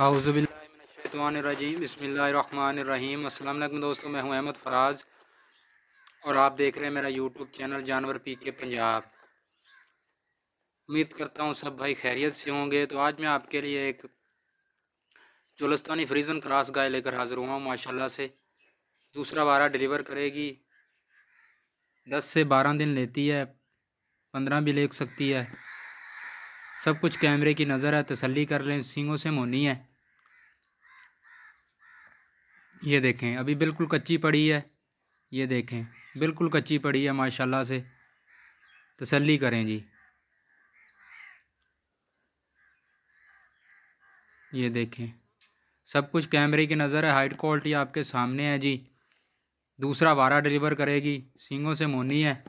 हाउज़बिल्लाशतवानरजीम बसमीम अल्लाम दोस्तों मैं हूं अहमद फराज और आप देख रहे हैं मेरा यूट्यूब चैनल जानवर पी के पंजाब उम्मीद करता हूं सब भाई खैरियत से होंगे तो आज मैं आपके लिए एक चुलस्तानी फ्रीजन क्रास गाय लेकर हाज़िर हुआ हूँ माशाल्लाह से दूसरा बारह डिलीवर करेगी दस से बारह दिन लेती है पंद्रह भी ले सकती है सब कुछ कैमरे की नज़र है तसल्ली कर लें सिंगों से मोनी है ये देखें अभी बिल्कुल कच्ची पड़ी है ये देखें बिल्कुल कच्ची पड़ी है माशाल्लाह से तसल्ली करें जी ये देखें सब कुछ कैमरे की नज़र है हाइट क्वालिटी आपके सामने है जी दूसरा वारा डिलीवर करेगी सिंगों से मोनी है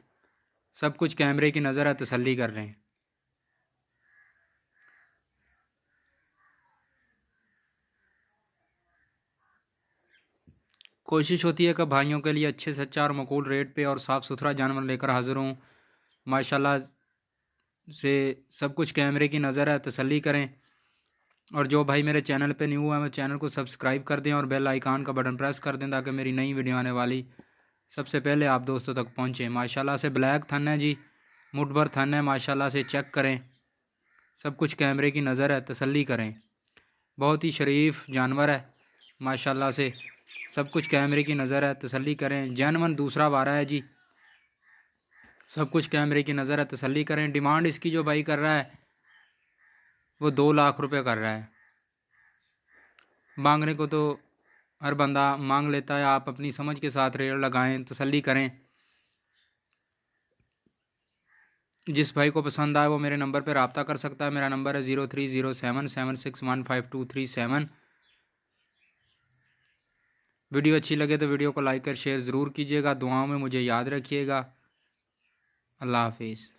सब कुछ कैमरे की नज़र है तसल्ली कर रहे हैं कोशिश होती है कि भाइयों के लिए अच्छे से अच्छा और मकूल रेट पे और साफ़ सुथरा जानवर लेकर हाज़िर हूँ माशाल्लाह से सब कुछ कैमरे की नज़र है तसल्ली करें और जो भाई मेरे चैनल पे न्यू है वो चैनल को सब्सक्राइब कर दें और बेल आइकान का बटन प्रेस कर दें ताकि मेरी नई वीडियो आने वाली सबसे पहले आप दोस्तों तक पहुँचें माशाला से ब्लैक थन है जी मुठ भर थन है माशाला से चेक करें सब कुछ कैमरे की नज़र है तसली करें बहुत ही शरीफ जानवर है माशाला से सब कुछ कैमरे की नज़र है तसल्ली करें जैनवन दूसरा बारह है जी सब कुछ कैमरे की नज़र है तसल्ली करें डिमांड इसकी जो भाई कर रहा है वो दो लाख रुपए कर रहा है मांगने को तो हर बंदा मांग लेता है आप अपनी समझ के साथ रेट लगाएं तसल्ली करें जिस भाई को पसंद आए वो मेरे नंबर पर रबता कर सकता है मेरा नंबर है zero three zero seven seven six one five two three seven video अच्छी लगे तो वीडियो को लाइक और शेयर ज़रूर कीजिएगा दुआओं में मुझे याद रखिएगा अल्लाह हाफिज़